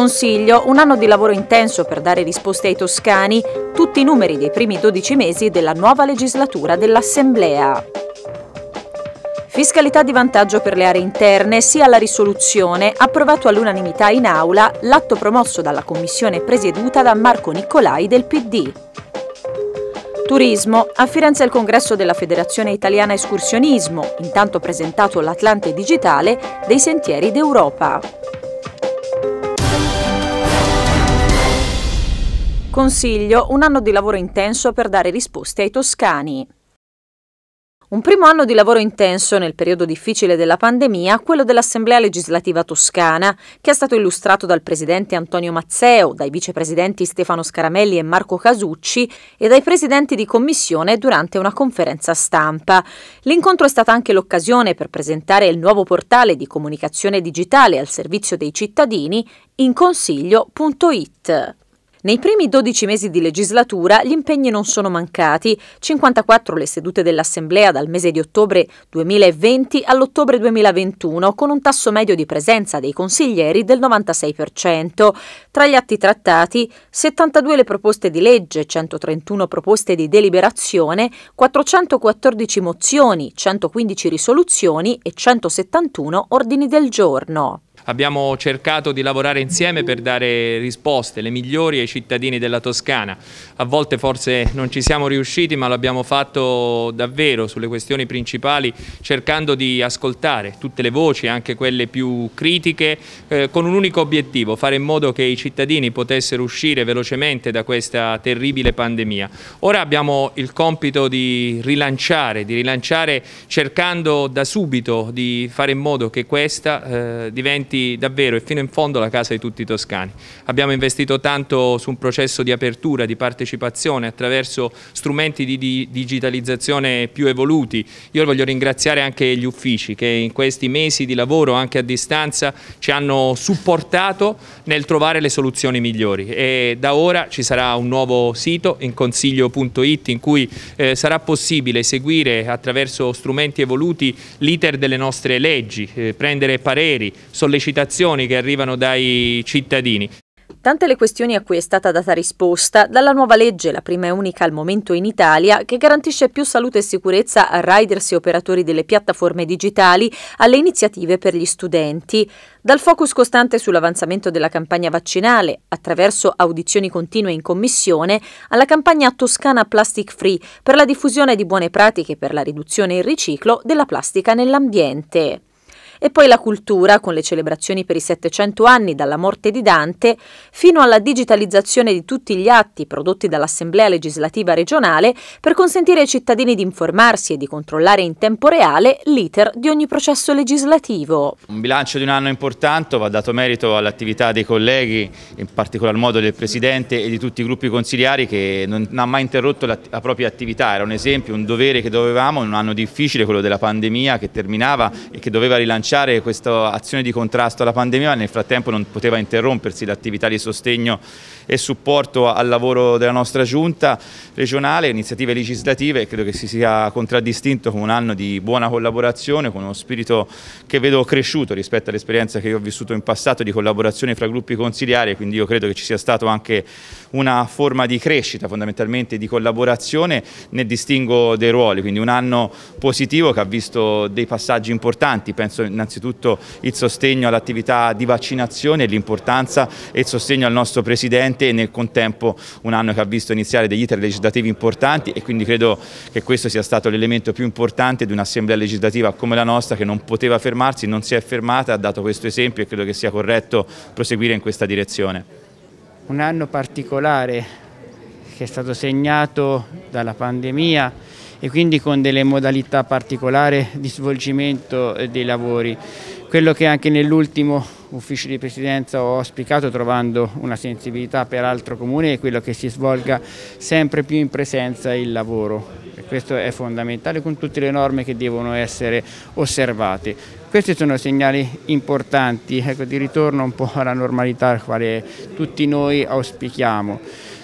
Consiglio, un anno di lavoro intenso per dare risposte ai toscani, tutti i numeri dei primi 12 mesi della nuova legislatura dell'Assemblea. Fiscalità di vantaggio per le aree interne, sia la risoluzione, approvato all'unanimità in aula, l'atto promosso dalla commissione presieduta da Marco Nicolai del PD. Turismo. A Firenze il congresso della Federazione Italiana Escursionismo, intanto presentato l'Atlante Digitale dei Sentieri d'Europa. Consiglio un anno di lavoro intenso per dare risposte ai toscani. Un primo anno di lavoro intenso nel periodo difficile della pandemia, quello dell'Assemblea legislativa toscana, che è stato illustrato dal presidente Antonio Mazzeo, dai vicepresidenti Stefano Scaramelli e Marco Casucci e dai presidenti di commissione durante una conferenza stampa. L'incontro è stata anche l'occasione per presentare il nuovo portale di comunicazione digitale al servizio dei cittadini inconsiglio.it. Nei primi 12 mesi di legislatura gli impegni non sono mancati, 54 le sedute dell'Assemblea dal mese di ottobre 2020 all'ottobre 2021 con un tasso medio di presenza dei consiglieri del 96%. Tra gli atti trattati 72 le proposte di legge, 131 proposte di deliberazione, 414 mozioni, 115 risoluzioni e 171 ordini del giorno. Abbiamo cercato di lavorare insieme per dare risposte le migliori ai cittadini della Toscana. A volte forse non ci siamo riusciti ma l'abbiamo fatto davvero sulle questioni principali cercando di ascoltare tutte le voci, anche quelle più critiche, eh, con un unico obiettivo, fare in modo che i cittadini potessero uscire velocemente da questa terribile pandemia. Ora abbiamo il compito di rilanciare, di rilanciare cercando da subito di fare in modo che questa eh, diventi diventi davvero e fino in fondo la casa di tutti i toscani. Abbiamo investito tanto su un processo di apertura, di partecipazione attraverso strumenti di, digitalizzazione più evoluti. Io voglio ringraziare anche gli uffici che in questi mesi di lavoro anche a distanza ci hanno supportato nel trovare le soluzioni migliori e da ora ci sarà un nuovo sito in consiglio.it in cui eh, sarà possibile seguire attraverso strumenti evoluti l'iter delle nostre leggi, eh, prendere pareri, sollecitare sollecitazioni che arrivano dai cittadini. Tante le questioni a cui è stata data risposta dalla nuova legge, la prima e unica al momento in Italia, che garantisce più salute e sicurezza a riders e operatori delle piattaforme digitali, alle iniziative per gli studenti. Dal focus costante sull'avanzamento della campagna vaccinale, attraverso audizioni continue in commissione, alla campagna Toscana Plastic Free per la diffusione di buone pratiche per la riduzione e il riciclo della plastica nell'ambiente e poi la cultura con le celebrazioni per i 700 anni dalla morte di Dante fino alla digitalizzazione di tutti gli atti prodotti dall'Assemblea legislativa regionale per consentire ai cittadini di informarsi e di controllare in tempo reale l'iter di ogni processo legislativo. Un bilancio di un anno importante, va dato merito all'attività dei colleghi, in particolar modo del Presidente e di tutti i gruppi consigliari che non ha mai interrotto la, la propria attività, era un esempio, un dovere che dovevamo in un anno difficile, quello della pandemia che terminava e che doveva rilanciare rilanciare questa azione di contrasto alla pandemia, ma nel frattempo non poteva interrompersi l'attività di sostegno e supporto al lavoro della nostra giunta regionale, iniziative legislative, credo che si sia contraddistinto con un anno di buona collaborazione, con uno spirito che vedo cresciuto rispetto all'esperienza che io ho vissuto in passato di collaborazione fra gruppi consiliari, quindi io credo che ci sia stata anche una forma di crescita fondamentalmente di collaborazione nel distingo dei ruoli, quindi un anno positivo che ha visto dei passaggi importanti, penso innanzitutto il sostegno all'attività di vaccinazione e l'importanza e il sostegno al nostro Presidente e nel contempo un anno che ha visto iniziare degli iter legislativi importanti e quindi credo che questo sia stato l'elemento più importante di un'assemblea legislativa come la nostra che non poteva fermarsi, non si è fermata, ha dato questo esempio e credo che sia corretto proseguire in questa direzione. Un anno particolare che è stato segnato dalla pandemia, e quindi con delle modalità particolari di svolgimento eh, dei lavori. Quello che anche nell'ultimo ufficio di presidenza ho auspicato trovando una sensibilità peraltro comune è quello che si svolga sempre più in presenza il lavoro. E questo è fondamentale con tutte le norme che devono essere osservate. Questi sono segnali importanti ecco, di ritorno un po' alla normalità quale tutti noi auspichiamo.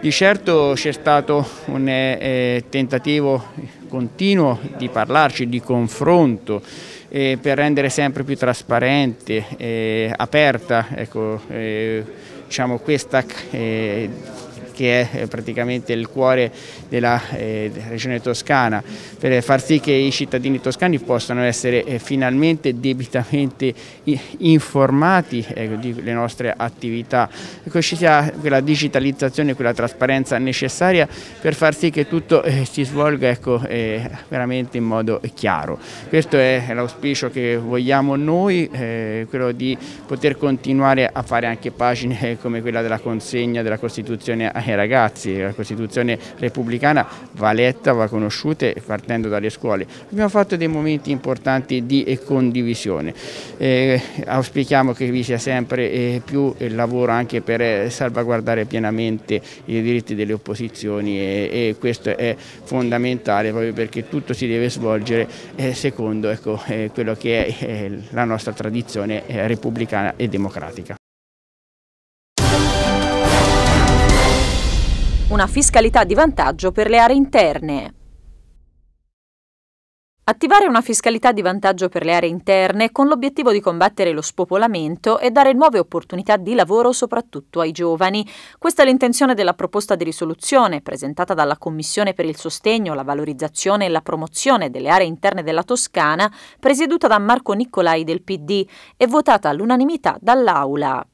Di certo c'è stato un eh, eh, tentativo continuo di parlarci, di confronto eh, per rendere sempre più trasparente, eh, aperta ecco, eh, diciamo questa eh, che è eh, praticamente il cuore della eh, regione toscana, per far sì che i cittadini toscani possano essere eh, finalmente debitamente informati delle nostre attività, che ecco, ci sia quella digitalizzazione, quella trasparenza necessaria per far sì che tutto si svolga ecco, veramente in modo chiaro. Questo è l'auspicio che vogliamo noi, quello di poter continuare a fare anche pagine come quella della consegna della Costituzione ai ai eh, ragazzi, la Costituzione repubblicana va letta, va conosciuta partendo dalle scuole. Abbiamo fatto dei momenti importanti di condivisione, eh, auspichiamo che vi sia sempre eh, più eh, lavoro anche per salvaguardare pienamente i diritti delle opposizioni e, e questo è fondamentale proprio perché tutto si deve svolgere secondo ecco, quello che è la nostra tradizione repubblicana e democratica. una fiscalità di vantaggio per le aree interne. Attivare una fiscalità di vantaggio per le aree interne con l'obiettivo di combattere lo spopolamento e dare nuove opportunità di lavoro soprattutto ai giovani. Questa è l'intenzione della proposta di risoluzione presentata dalla Commissione per il sostegno, la valorizzazione e la promozione delle aree interne della Toscana, presieduta da Marco Nicolai del PD e votata all'unanimità dall'Aula.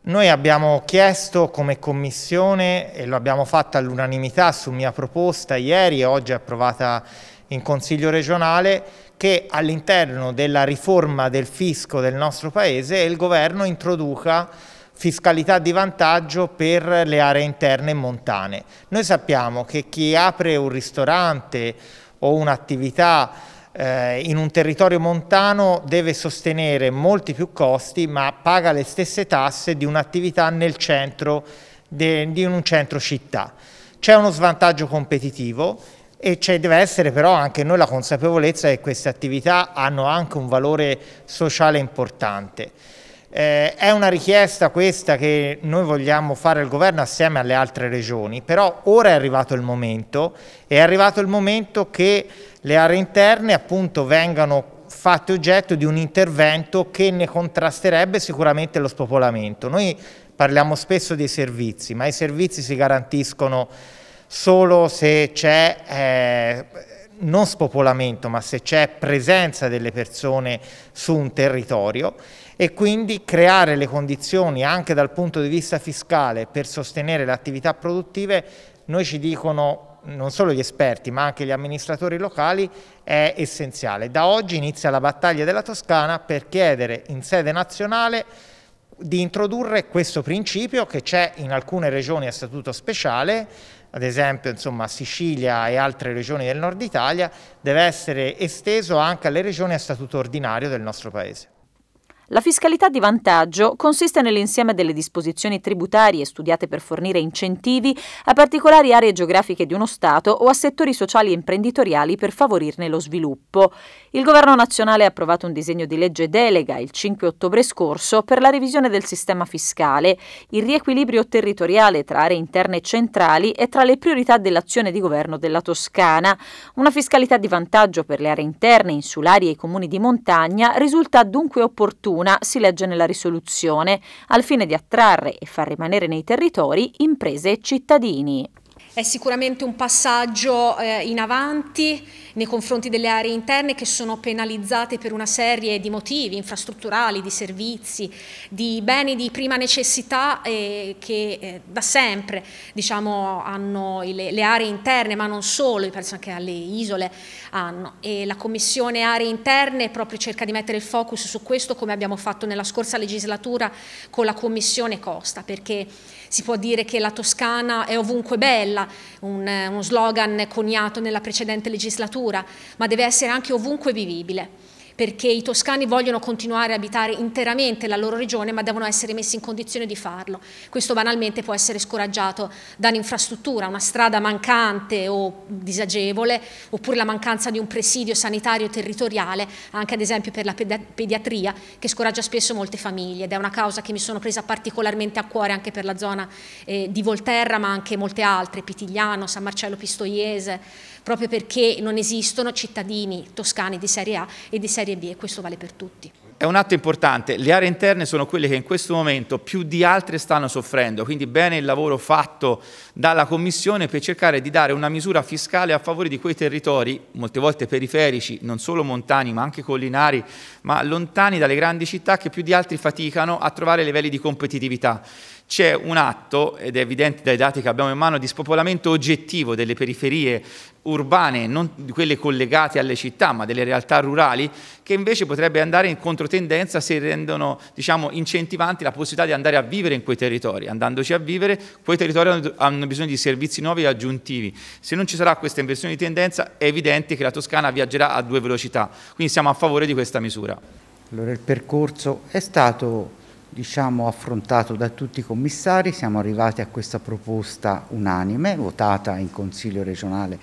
Noi abbiamo chiesto come Commissione, e lo abbiamo fatto all'unanimità su mia proposta ieri e oggi approvata in Consiglio regionale, che all'interno della riforma del fisco del nostro Paese il Governo introduca fiscalità di vantaggio per le aree interne e montane. Noi sappiamo che chi apre un ristorante o un'attività eh, in un territorio montano deve sostenere molti più costi ma paga le stesse tasse di un'attività nel centro, de, in un centro città. C'è uno svantaggio competitivo e ci deve essere però anche noi la consapevolezza che queste attività hanno anche un valore sociale importante. Eh, è una richiesta questa che noi vogliamo fare al governo assieme alle altre regioni, però ora è arrivato il momento, è arrivato il momento che le aree interne appunto vengano fatte oggetto di un intervento che ne contrasterebbe sicuramente lo spopolamento. Noi parliamo spesso dei servizi, ma i servizi si garantiscono solo se c'è eh, non spopolamento, ma se c'è presenza delle persone su un territorio e quindi creare le condizioni anche dal punto di vista fiscale per sostenere le attività produttive, noi ci dicono non solo gli esperti ma anche gli amministratori locali è essenziale. Da oggi inizia la battaglia della Toscana per chiedere in sede nazionale di introdurre questo principio che c'è in alcune regioni a statuto speciale, ad esempio insomma, Sicilia e altre regioni del nord Italia, deve essere esteso anche alle regioni a statuto ordinario del nostro Paese. La fiscalità di vantaggio consiste nell'insieme delle disposizioni tributarie studiate per fornire incentivi a particolari aree geografiche di uno Stato o a settori sociali e imprenditoriali per favorirne lo sviluppo. Il Governo nazionale ha approvato un disegno di legge delega il 5 ottobre scorso per la revisione del sistema fiscale, il riequilibrio territoriale tra aree interne e centrali è tra le priorità dell'azione di governo della Toscana. Una fiscalità di vantaggio per le aree interne, insulari e i comuni di montagna risulta dunque opportuna fortuna, si legge nella risoluzione, al fine di attrarre e far rimanere nei territori imprese e cittadini è sicuramente un passaggio eh, in avanti nei confronti delle aree interne che sono penalizzate per una serie di motivi infrastrutturali, di servizi, di beni di prima necessità eh, che eh, da sempre diciamo, hanno le, le, aree interne, ma non solo, penso anche alle isole hanno. E la Commissione Aree Interne proprio cerca di mettere il focus su questo come abbiamo fatto nella scorsa legislatura con la Commissione Costa, perché si può dire che la Toscana è ovunque bella, un, un slogan coniato nella precedente legislatura, ma deve essere anche ovunque vivibile perché i toscani vogliono continuare a abitare interamente la loro regione ma devono essere messi in condizione di farlo. Questo banalmente può essere scoraggiato dall'infrastruttura, una strada mancante o disagevole oppure la mancanza di un presidio sanitario territoriale anche ad esempio per la pediatria che scoraggia spesso molte famiglie ed è una causa che mi sono presa particolarmente a cuore anche per la zona eh, di Volterra ma anche molte altre, Pitigliano, San Marcello Pistoiese, proprio perché non esistono cittadini toscani di serie A e di serie B. Serie B e questo vale per tutti. È un atto importante, le aree interne sono quelle che in questo momento più di altre stanno soffrendo, quindi bene il lavoro fatto dalla Commissione per cercare di dare una misura fiscale a favore di quei territori, molte volte periferici, non solo montani ma anche collinari, ma lontani dalle grandi città che più di altri faticano a trovare livelli di competitività c'è un atto, ed è evidente dai dati che abbiamo in mano, di spopolamento oggettivo delle periferie urbane, non di quelle collegate alle città, ma delle realtà rurali, che invece potrebbe andare in controtendenza se rendono diciamo, incentivanti la possibilità di andare a vivere in quei territori. Andandoci a vivere, quei territori hanno bisogno di servizi nuovi e aggiuntivi. Se non ci sarà questa inversione di tendenza, è evidente che la Toscana viaggerà a due velocità. Quindi siamo a favore di questa misura. Allora il percorso è stato diciamo, affrontato da tutti i commissari, siamo arrivati a questa proposta unanime, votata in Consiglio regionale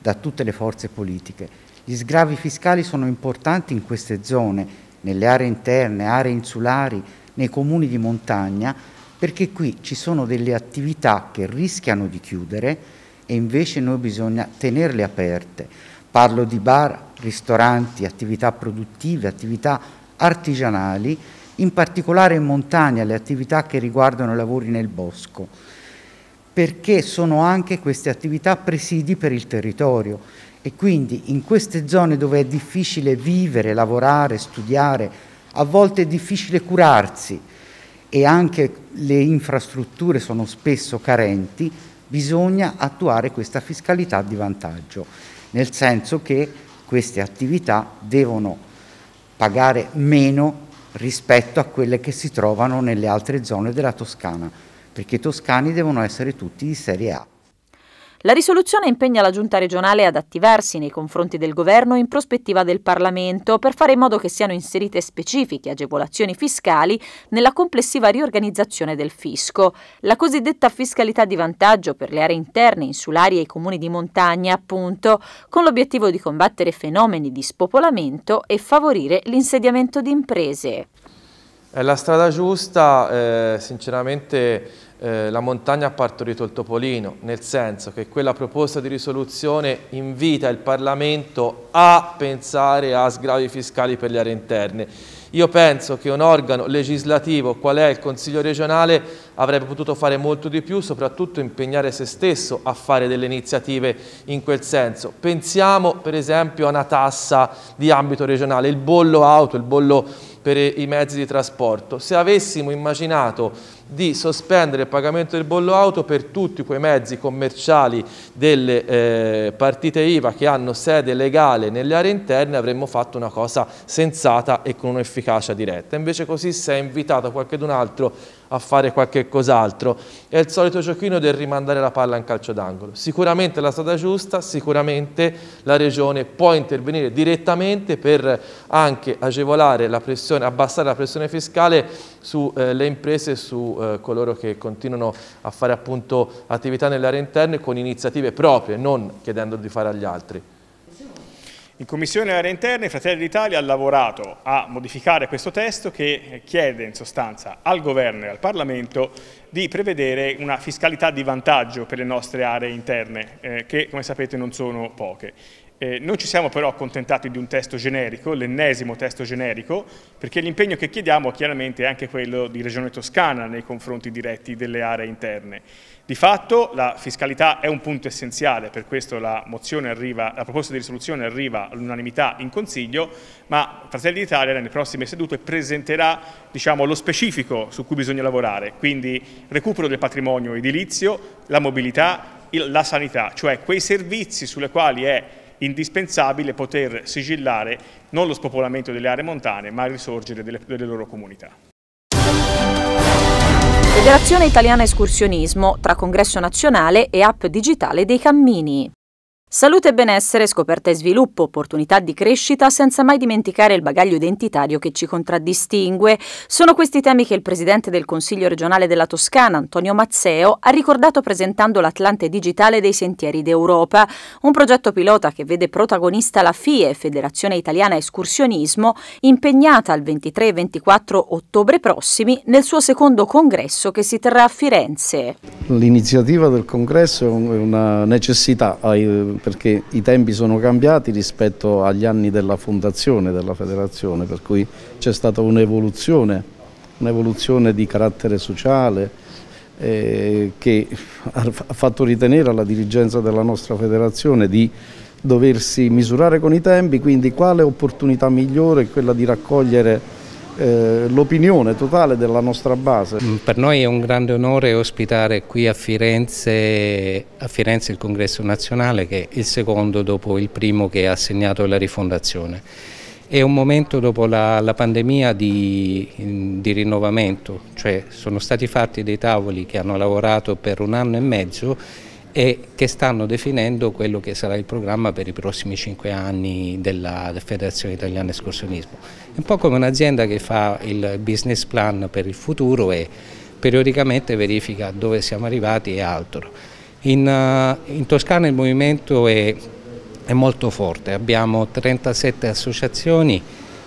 da tutte le forze politiche. Gli sgravi fiscali sono importanti in queste zone, nelle aree interne, aree insulari, nei comuni di montagna, perché qui ci sono delle attività che rischiano di chiudere e invece noi bisogna tenerle aperte. Parlo di bar, ristoranti, attività produttive, attività artigianali in particolare in montagna, le attività che riguardano i lavori nel bosco, perché sono anche queste attività presidi per il territorio e quindi in queste zone dove è difficile vivere, lavorare, studiare, a volte è difficile curarsi e anche le infrastrutture sono spesso carenti, bisogna attuare questa fiscalità di vantaggio, nel senso che queste attività devono pagare meno rispetto a quelle che si trovano nelle altre zone della Toscana, perché i toscani devono essere tutti di serie A. La risoluzione impegna la Giunta regionale ad attivarsi nei confronti del Governo in prospettiva del Parlamento per fare in modo che siano inserite specifiche agevolazioni fiscali nella complessiva riorganizzazione del fisco. La cosiddetta fiscalità di vantaggio per le aree interne, insulari e i comuni di montagna, appunto, con l'obiettivo di combattere fenomeni di spopolamento e favorire l'insediamento di imprese. È la strada giusta, eh, sinceramente eh, la montagna ha partorito il topolino, nel senso che quella proposta di risoluzione invita il Parlamento a pensare a sgravi fiscali per le aree interne. Io penso che un organo legislativo, qual è il Consiglio regionale, avrebbe potuto fare molto di più, soprattutto impegnare se stesso a fare delle iniziative in quel senso. Pensiamo per esempio a una tassa di ambito regionale, il bollo auto, il bollo per i mezzi di trasporto. Se avessimo immaginato di sospendere il pagamento del bollo auto per tutti quei mezzi commerciali delle eh, partite IVA che hanno sede legale nelle aree interne avremmo fatto una cosa sensata e con un'efficacia diretta. Invece così si è invitato qualcun altro a fare qualche cos'altro. È il solito giochino del rimandare la palla in calcio d'angolo. Sicuramente la strada giusta, sicuramente la Regione può intervenire direttamente per anche agevolare la pressione pressione, abbassare la pressione fiscale sulle eh, imprese e su eh, coloro che continuano a fare appunto attività nelle aree interne con iniziative proprie, non chiedendo di fare agli altri. In Commissione Aree Interne Fratelli d'Italia ha lavorato a modificare questo testo che chiede in sostanza al Governo e al Parlamento di prevedere una fiscalità di vantaggio per le nostre aree interne, eh, che come sapete non sono poche. Eh, non ci siamo però accontentati di un testo generico, l'ennesimo testo generico, perché l'impegno che chiediamo chiaramente è anche quello di Regione Toscana nei confronti diretti delle aree interne. Di fatto la fiscalità è un punto essenziale, per questo la, arriva, la proposta di risoluzione arriva all'unanimità in Consiglio, ma Fratelli d'Italia nelle prossime sedute presenterà diciamo, lo specifico su cui bisogna lavorare, quindi recupero del patrimonio edilizio, la mobilità, il, la sanità, cioè quei servizi sulle quali è indispensabile poter sigillare non lo spopolamento delle aree montane ma il risorgere delle, delle loro comunità. Federazione Italiana Escursionismo tra Congresso Nazionale e App Digitale dei Cammini. Salute e benessere, scoperta e sviluppo, opportunità di crescita, senza mai dimenticare il bagaglio identitario che ci contraddistingue. Sono questi temi che il presidente del Consiglio regionale della Toscana, Antonio Mazzeo, ha ricordato presentando l'Atlante Digitale dei Sentieri d'Europa, un progetto pilota che vede protagonista la FIE, Federazione Italiana Escursionismo, impegnata il 23 e 24 ottobre prossimi nel suo secondo congresso che si terrà a Firenze. L'iniziativa del congresso è una necessità eh, perché i tempi sono cambiati rispetto agli anni della fondazione della federazione, per cui c'è stata un'evoluzione, un'evoluzione di carattere sociale eh, che ha fatto ritenere alla dirigenza della nostra federazione di doversi misurare con i tempi, quindi quale opportunità migliore è quella di raccogliere eh, l'opinione totale della nostra base. Mm, per noi è un grande onore ospitare qui a Firenze, a Firenze il congresso nazionale che è il secondo dopo il primo che ha segnato la rifondazione. È un momento dopo la, la pandemia di, di, rinnovamento, cioè sono stati fatti dei tavoli che hanno lavorato per un anno e mezzo e che stanno definendo quello che sarà il programma per i prossimi cinque anni della Federazione Italiana Escursionismo. È un po' come un'azienda che fa il business plan per il futuro e periodicamente verifica dove siamo arrivati e altro. In, eh, in Toscana il movimento è, è molto forte, abbiamo 37 associazioni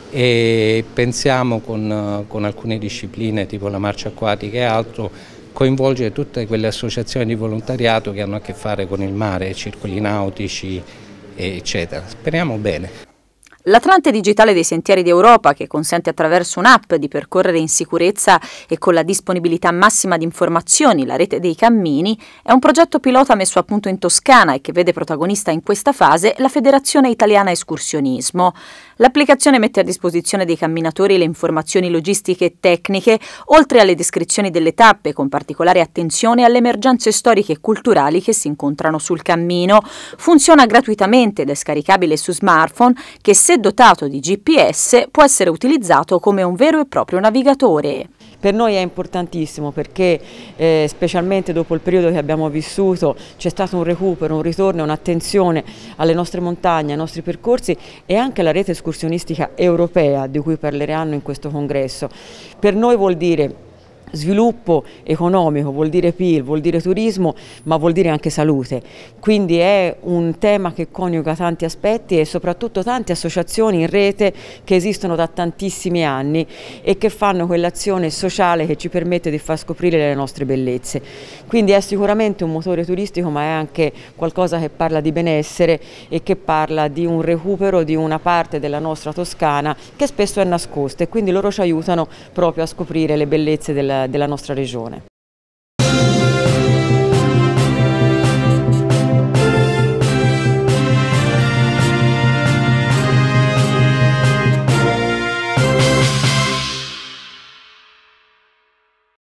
e pensiamo con, eh, con alcune discipline tipo la marcia acquatica e altro coinvolgere tutte quelle associazioni di volontariato che hanno a che fare con il mare, circoli nautici, eccetera. Speriamo bene. L'Atlante Digitale dei Sentieri d'Europa, che consente attraverso un'app di percorrere in sicurezza e con la disponibilità massima di informazioni la rete dei cammini, è un progetto pilota messo a punto in Toscana e che vede protagonista in questa fase la Federazione Italiana Escursionismo. L'applicazione mette a disposizione dei camminatori le informazioni logistiche e tecniche, oltre alle descrizioni delle tappe, con particolare attenzione alle emergenze storiche e culturali che si incontrano sul cammino. Funziona gratuitamente ed è scaricabile su smartphone che se dotato di GPS, può essere utilizzato come un vero e proprio navigatore. Per noi è importantissimo perché eh, specialmente dopo il periodo che abbiamo vissuto c'è stato un recupero, un ritorno, un'attenzione alle nostre montagne, ai nostri percorsi e anche alla rete escursionistica europea di cui parleranno in questo congresso. Per noi vuol dire Sviluppo economico vuol dire PIL, vuol dire turismo, ma vuol dire anche salute. Quindi è un tema che coniuga tanti aspetti e soprattutto tante associazioni in rete che esistono da tantissimi anni e che fanno quell'azione sociale che ci permette di far scoprire le nostre bellezze. Quindi è sicuramente un motore turistico, ma è anche qualcosa che parla di benessere e che parla di un recupero di una parte della nostra Toscana che spesso è nascosta e quindi loro ci aiutano proprio a scoprire le bellezze della della nostra regione.